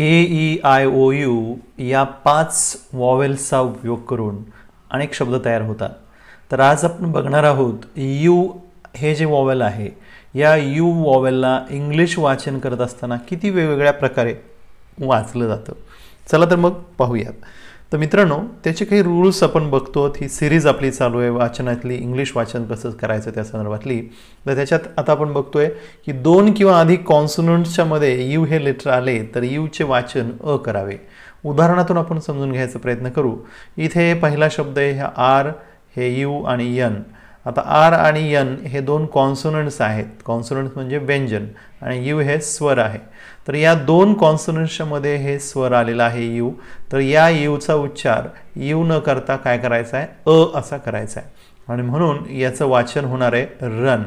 A E I O U या पाच वॉवेल्सचा उपयोग करून अनेक शब्द तयार होतात तर आज आपण बघणार आहोत यू हे जे वॉवेल आहे या यू वॉवेलला इंग्लिश वाचन करत असताना किती वेगवेगळ्या प्रकारे वाचलं जातं चला तर मग पाहूयात तर मित्रांनो त्याचे काही रूल्स आपण बघतो ही सिरीज आपली चालू आहे वाचनातली इंग्लिश वाचन कसं करायचं त्या संदर्भातली तर त्याच्यात आता आपण बघतोय की दोन किंवा अधिक कॉन्सोनंट्सच्या मध्ये यू हे लेटर आले तर यूचे वाचन अ करावे उदाहरणातून आपण समजून घ्यायचा प्रयत्न करू इथे पहिला शब्द आहे हा आर हे यू आणि यन आता आर आणि यन हे दोन कॉन्सोनंट्स आहेत कॉन्सोनंट्स म्हणजे व्यंजन आणि यू हे स्वर आहे तर या दोन कॉन्सनंट्सच्या मध्ये हे स्वर आलेलं आहे यू तर या यूचा उच्चार यू न करता काय करायचा आहे अ असा करायचा आहे आणि म्हणून याचं वाचन होणार आहे रन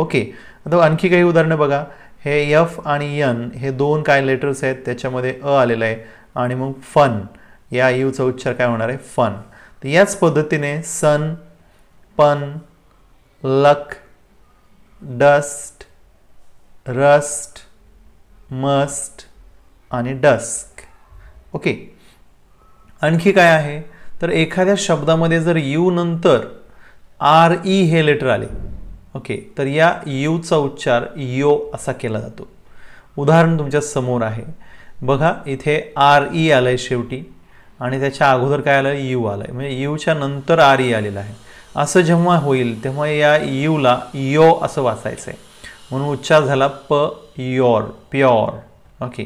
ओके आता आणखी काही उदाहरणं बघा हे यफ आणि यन हे दोन काय लेटर्स आहेत त्याच्यामध्ये अ आलेलं आहे आणि मग फन या यूचा उच्चार काय होणार आहे फन तर याच पद्धतीने sun pun luck dust rust must आणि डस्क ओके आणखी काय आहे तर एखाद्या शब्दामध्ये जर यू नंतर आर ई हे लेटर आले ओके तर या यूचा उच्चार यो असा केला जातो उदाहरण तुमच्या समोर आहे बघा इथे आर ई आलं आहे शेवटी आणि त्याच्या अगोदर काय आलं यू आलं आहे म्हणजे यूच्या नंतर आर ई आलेलं आहे असं जेव्हा होईल तेव्हा या यूला यो असं वाचायचं आहे म्हणून उच्चार झाला प योर प्युअर ओके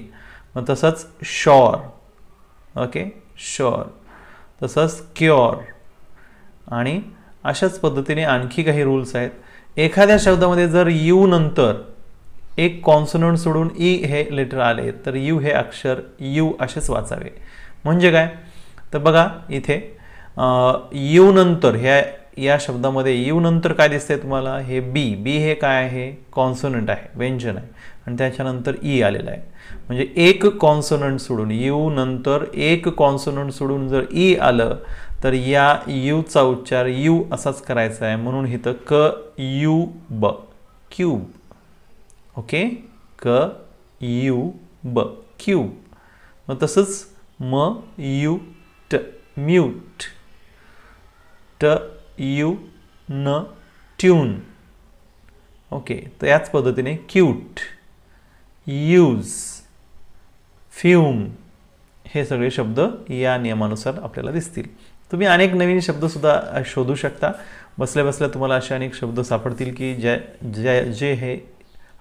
मग तसंच शॉर ओके शॉर तसंच क्युअर आणि अशाच पद्धतीने आणखी काही रूल्स आहेत एखाद्या शब्दामध्ये जर यू नंतर एक कॉन्सोनंट सोडून ई हे लेटर आले तर यू हे अक्षर यू असेच वाचावे म्हणजे काय तर बघा इथे यू नंतर ह्या या शब्दामध्ये यू नंतर काय दिसते तुम्हाला हे बी बी हे काय आहे कॉन्सोनंट आहे व्यंजन आहे आणि त्याच्यानंतर ई आलेलं आहे म्हणजे एक कॉन्सोनंट सोडून यू नंतर एक कॉन्सोनंट सोडून जर ई आलं तर या यूचा उच्चार यू असाच करायचा आहे म्हणून इथं क यू ब क्यूब ओके क यू ब क्यूब मग तसंच म यू ट म्यूट ट यू न ट्यून ओके तर याच पद्धतीने क्यूट यूज फ्यूम हे सगळे शब्द या नियमानुसार आपल्याला दिसतील तुम्ही अनेक नवीन शब्दसुद्धा शोधू शकता बसल्या बसल्या तुम्हाला असे अनेक शब्द सापडतील की ज्या ज्या जे हे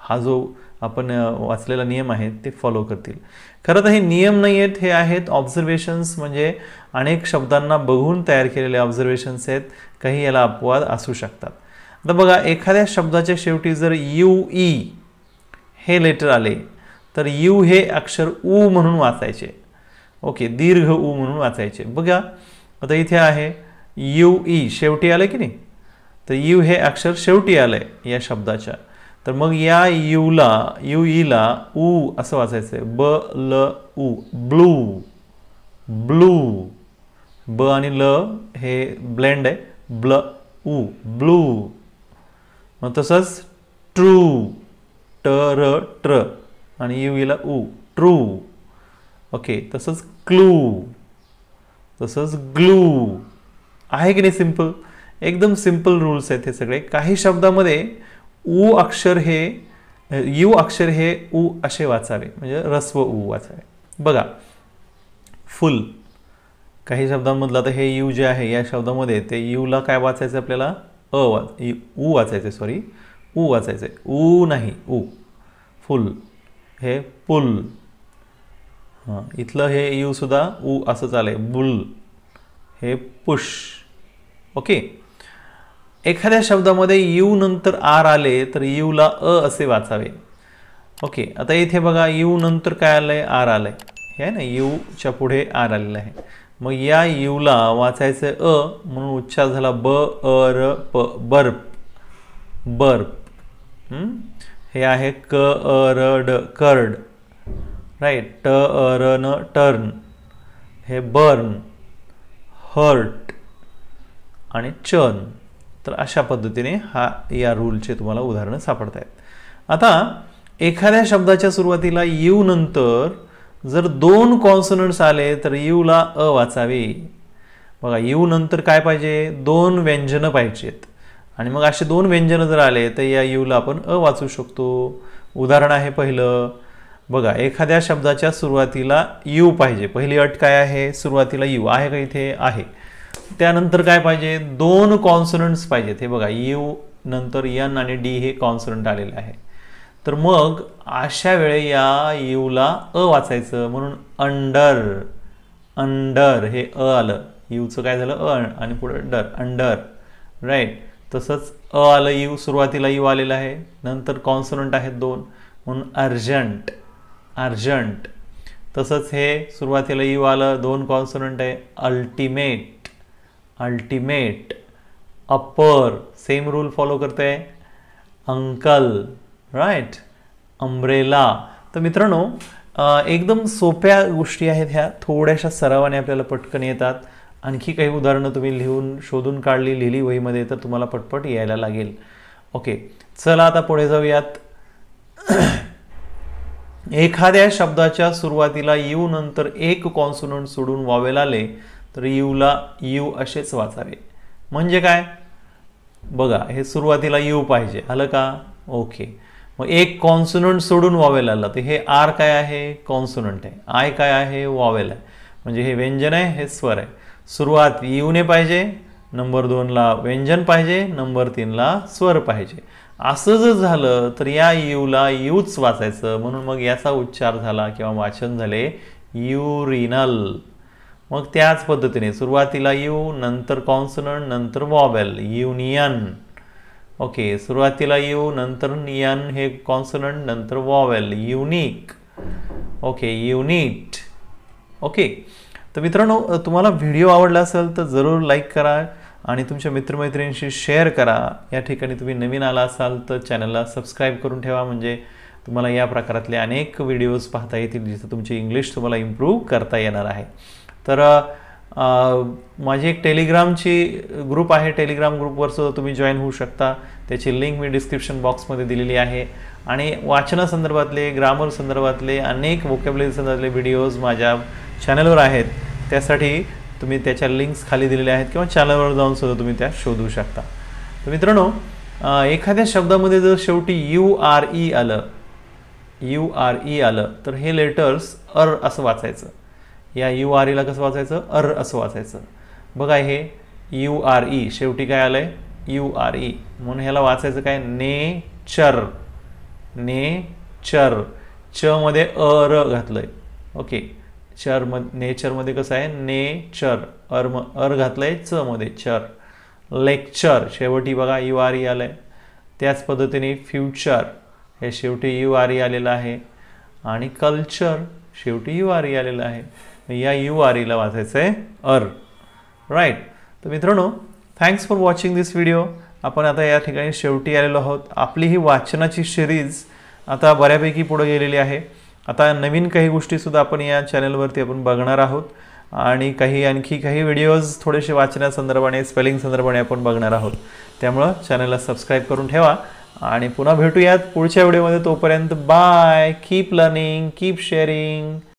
हा जो आपण वाचलेला नियम आहेत ते फॉलो करतील खरं तर हे नियम नाही आहेत हे आहेत ऑब्झर्वेशन्स म्हणजे अनेक शब्दांना बघून तयार केलेले ऑब्झर्वेशन्स आहेत काही याला अपवाद असू शकतात आता बघा एखाद्या शब्दाच्या शेवटी जर यू ई हे लेटर आले तर यू हे अक्षर ऊ म्हणून वाचायचे ओके दीर्घ ऊ म्हणून वाचायचे बघा आता इथे आहे यू ई शेवटी आलं की नाही तर यू हे अक्षर शेवटी आलं या शब्दाच्या तर मग या यूला यू ईला ऊ असं वाचायचं आहे ब ल ऊ ब्लू ब्लू ब आणि ल हे ब्लेंड आहे ब्ल ऊ ब्लू मग तसंच ट्रू ट र ट्र आणि यू ईला ऊ ट्रू ओके तसंच क्लू तसंच ग्लू आहे की नाही सिंपल एकदम सिम्पल रूल्स आहेत हे सगळे काही शब्दामध्ये ऊ अक्षर हे यू अक्षर हे ऊ असे वाचावे म्हणजे रस्व ऊ वाचावे बघा फुल काही शब्दांमधलं तर हे यू जे आहे या शब्दामध्ये ते यूला काय वाचायचं आपल्याला अ वाच ऊ वाचायचं सॉरी ऊ वाचायचं ऊ नाही ऊ फुल हे पुल हां इथलं हे सुद्धा ऊ असं चालेल बुल हे पुश ओके एखाद्या शब्दामध्ये यू नंतर आर आले तर यूला अ असे वाचावे ओके आता इथे बघा यू नंतर काय आलं आहे आर आलं आहे हे ना यूच्या पुढे आर आलेलं आहे मग या यूला वाचायचं अ म्हणून उच्चार झाला ब अ र प बर्प बर्प हे आहे क अ र ड कर्ड राईट ट अ न टर्न हे बर्न हर्ट आणि चर्न तर अशा पद्धतीने हा या रूलचे तुम्हाला उदाहरणं सापडत आता एखाद्या शब्दाच्या सुरुवातीला यू नंतर जर दोन कॉन्सनंट्स आले तर यूला अ वाचावे बघा यू नंतर काय पाहिजे दोन व्यंजनं पाहिजेत आणि मग असे दोन व्यंजनं जर आले तर या यूला आपण अ वाचू शकतो उदाहरण आहे पहिलं बघा एखाद्या शब्दाच्या सुरुवातीला यू पाहिजे पहिली अट काय आहे सुरुवातीला यू आहे का इथे आहे त्यानंतर काय पाहिजे दोन कॉन्सनंट्स पाहिजेत हे बघा यू नंतर यन आणि डी हे कॉन्सनंट आलेले आहे तर मग अशा वेळे या यूला अ वाचायचं म्हणून अंडर अंडर हे अ आलं यूचं काय झालं अ आणि पुढे डर अंडर राईट तसंच अ आलं यू सुरुवातीला यू आलेलं आहे नंतर कॉन्सनंट आहेत दोन म्हणून अर्जंट अर्जंट तसंच हे सुरुवातीला यू आलं दोन कॉन्सनंट आहे ultimate ultimate upper same rule follow करते अंकल राईट अम्ब्रेला तर मित्रांनो एकदम सोप्या गोष्टी आहेत ह्या थोड्याशा सरावाने आपल्याला पटकन येतात आणखी काही उदाहरणं तुम्ही लिहून शोधून काढली लिहिली वहीमध्ये तर तुम्हाला पटपट यायला लागेल ओके चला आता पुढे जाऊयात एखाद्या शब्दाच्या सुरुवातीला यू नंतर एक कॉन्सोनंट सोडून वावेल आले तर यूला यू असेच वाचावे म्हणजे काय बघा हे सुरुवातीला यू पाहिजे आलं का ओके मग एक कॉन्सोनंट सोडून वावेल आला तर हे आर काय आहे कॉन्सोनंट आहे आय काय आहे वावेल आहे म्हणजे हे व्यंजन आहे हे स्वर आहे सुरुवात यूने पाहिजे नंबर दोनला व्यंजन पाहिजे नंबर तीनला स्वर पाहिजे असं जर झालं तर या यूला यूच वाचायचं म्हणून मग याचा उच्चार झाला किंवा वाचन झाले युरिनल मग त्याच पद्धतीने सुरुवातीला यू नंतर कॉन्सनंट नंतर वॉबेल युनियन ओके सुरुवातीला यू नंतर नियन हे कॉन्सनंट नंतर vowel unique okay unit okay तर मित्रांनो तुम्हाला व्हिडिओ आवडला असेल तर जरूर लाईक करा आणि तुमच्या मित्रमैत्रिणींशी शेअर करा या ठिकाणी तुम्ही नवीन आला असाल तर चॅनलला सबस्क्राईब करून ठेवा म्हणजे तुम्हाला या प्रकारातले अनेक व्हिडिओज पाहता येतील जिथं तुमची इंग्लिश तुम्हाला इम्प्रूव्ह करता येणार आहे तर माझी एक टेलिग्रामची ग्रुप आहे टेलिग्राम ग्रुपवर सुद्धा तुम्ही जॉईन होऊ शकता त्याची लिंक मी डिस्क्रिप्शन बॉक्समध्ये दिलेली आहे आणि वाचनासंदर्भातले ग्रामर संदर्भातले अनेक वोकॅबलरी संदर्भातले व्हिडिओज माझ्या चॅनलवर आहेत त्यासाठी तुम्ही त्याच्या लिंक्स खाली दिलेल्या आहेत किंवा चॅनलवर जाऊन सुद्धा तुम्ही त्या शोधू शकता तर मित्रांनो एखाद्या शब्दामध्ये जर शेवटी यू आर ई आलं यू आर ई आलं तर हे लेटर्स अर असं वाचायचं या यू आर ईला कसं वाचायचं अर असं वाचायचं बघा हे यू आर ई शेवटी काय आलं आहे यू आर ई म्हणून ह्याला वाचायचं काय नेचर नेचर मध्ये अर घातलं आहे ओके चर म नेचरमध्ये कसं आहे नेचर अर म अर घातलं आहे मध्ये चर लेक्चर शेवटी बघा यू आर ई आलं आहे त्याच पद्धतीने फ्युचर हे शेवटी यू आर ई आलेलं आहे आणि कल्चर शेवटी यू आर ई आलेलं आहे या यू आर ईला e वाचायचं आहे अर राईट तर मित्रांनो thanks for watching this video आपण आता या ठिकाणी शेवटी आलेलो आहोत आपली ही वाचनाची सिरीज आता बऱ्यापैकी पुढे गेलेली आहे आता नवीन काही गोष्टीसुद्धा आपण या चॅनलवरती आपण बघणार आहोत आणि काही आणखी काही व्हिडिओज थोडेसे वाचण्यासंदर्भाने स्पेलिंग संदर्भाने आपण बघणार आहोत त्यामुळं चॅनलला सबस्क्राईब करून ठेवा आणि पुन्हा भेटूयात पुढच्या व्हिडिओमध्ये तोपर्यंत bye keep learning keep sharing